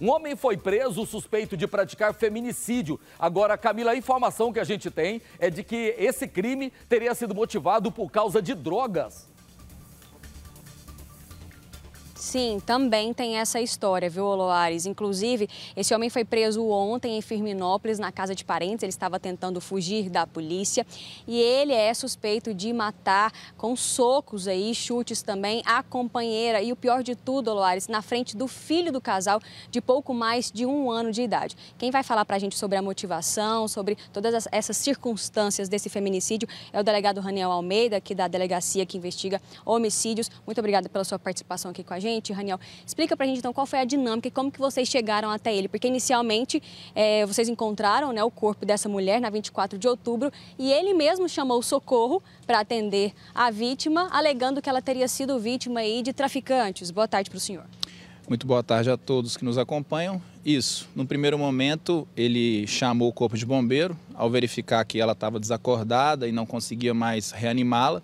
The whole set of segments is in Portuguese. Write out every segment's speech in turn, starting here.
Um homem foi preso suspeito de praticar feminicídio. Agora, Camila, a informação que a gente tem é de que esse crime teria sido motivado por causa de drogas. Sim, também tem essa história, viu, Loares? Inclusive, esse homem foi preso ontem em Firminópolis, na casa de parentes. Ele estava tentando fugir da polícia e ele é suspeito de matar com socos aí, chutes também, a companheira. E o pior de tudo, Loares, na frente do filho do casal, de pouco mais de um ano de idade. Quem vai falar para a gente sobre a motivação, sobre todas essas circunstâncias desse feminicídio é o delegado Raniel Almeida, aqui da delegacia que investiga homicídios. Muito obrigada pela sua participação aqui com a gente. Raniel. Explica pra gente então qual foi a dinâmica e como que vocês chegaram até ele, porque inicialmente é, vocês encontraram né, o corpo dessa mulher na 24 de outubro e ele mesmo chamou o socorro para atender a vítima, alegando que ela teria sido vítima aí de traficantes. Boa tarde para o senhor. Muito boa tarde a todos que nos acompanham. Isso, no primeiro momento ele chamou o corpo de bombeiro, ao verificar que ela estava desacordada e não conseguia mais reanimá-la.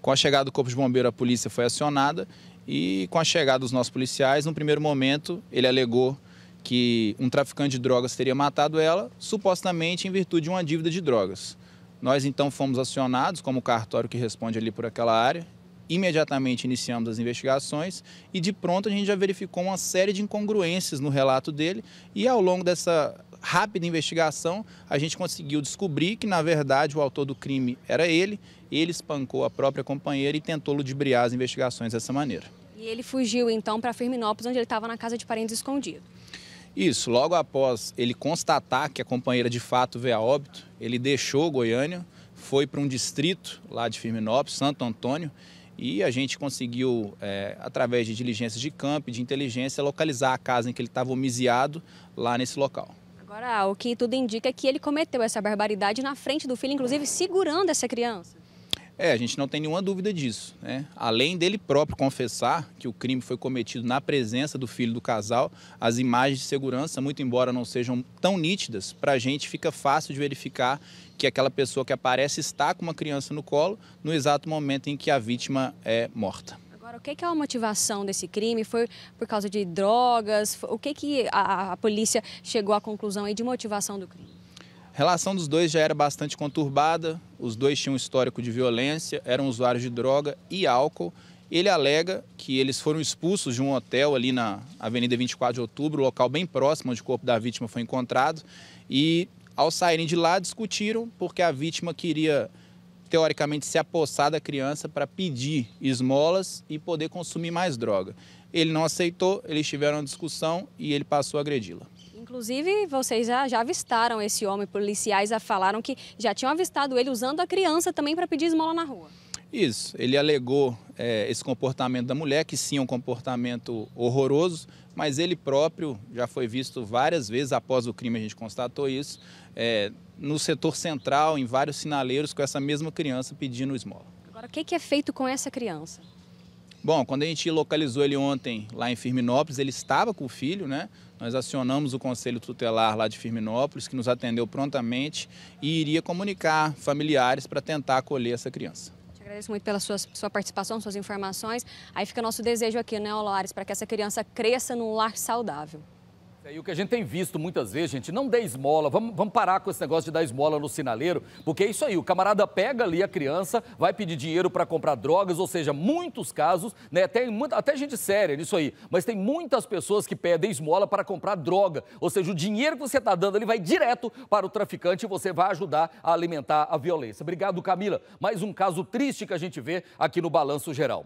Com a chegada do Corpo de Bombeiro, a polícia foi acionada e com a chegada dos nossos policiais, no primeiro momento, ele alegou que um traficante de drogas teria matado ela, supostamente em virtude de uma dívida de drogas. Nós então fomos acionados como cartório que responde ali por aquela área, imediatamente iniciamos as investigações e de pronto a gente já verificou uma série de incongruências no relato dele e ao longo dessa rápida investigação, a gente conseguiu descobrir que, na verdade, o autor do crime era ele. Ele espancou a própria companheira e tentou ludibriar as investigações dessa maneira. E ele fugiu, então, para Firminópolis, onde ele estava na casa de parentes escondido. Isso, logo após ele constatar que a companheira de fato veio a óbito, ele deixou Goiânia, foi para um distrito lá de Firminópolis, Santo Antônio, e a gente conseguiu, é, através de diligências de campo e de inteligência, localizar a casa em que ele estava homiziado lá nesse local. Agora, o que tudo indica é que ele cometeu essa barbaridade na frente do filho, inclusive segurando essa criança. É, a gente não tem nenhuma dúvida disso. Né? Além dele próprio confessar que o crime foi cometido na presença do filho do casal, as imagens de segurança, muito embora não sejam tão nítidas, para a gente fica fácil de verificar que aquela pessoa que aparece está com uma criança no colo no exato momento em que a vítima é morta. O que, é a motivação desse crime? Foi por causa de drogas? O que, que a, a polícia chegou à conclusão aí de motivação do crime? A relação dos dois já era bastante conturbada, os dois tinham um histórico de violência, eram usuários de droga e álcool. Ele alega que eles foram expulsos de um hotel ali na Avenida 24 de Outubro, local bem próximo onde o corpo da vítima foi encontrado, e ao saírem de lá discutiram porque a vítima queria teoricamente, se apossar da criança para pedir esmolas e poder consumir mais droga. Ele não aceitou, eles tiveram uma discussão e ele passou a agredi-la. Inclusive, vocês já, já avistaram esse homem, policiais já falaram que já tinham avistado ele usando a criança também para pedir esmola na rua. Isso, ele alegou é, esse comportamento da mulher, que sim é um comportamento horroroso, mas ele próprio já foi visto várias vezes após o crime, a gente constatou isso, é, no setor central, em vários sinaleiros, com essa mesma criança pedindo esmola. Agora, o que é feito com essa criança? Bom, quando a gente localizou ele ontem lá em Firminópolis, ele estava com o filho, né? Nós acionamos o conselho tutelar lá de Firminópolis, que nos atendeu prontamente e iria comunicar familiares para tentar acolher essa criança. Agradeço muito pela sua, sua participação, suas informações. Aí fica nosso desejo aqui, né, Olares, para que essa criança cresça num lar saudável. E o que a gente tem visto muitas vezes, gente, não dê esmola, vamos, vamos parar com esse negócio de dar esmola no sinaleiro, porque é isso aí, o camarada pega ali a criança, vai pedir dinheiro para comprar drogas, ou seja, muitos casos, né, tem muita, até gente séria nisso aí, mas tem muitas pessoas que pedem esmola para comprar droga, ou seja, o dinheiro que você está dando ele vai direto para o traficante e você vai ajudar a alimentar a violência. Obrigado, Camila. Mais um caso triste que a gente vê aqui no Balanço Geral.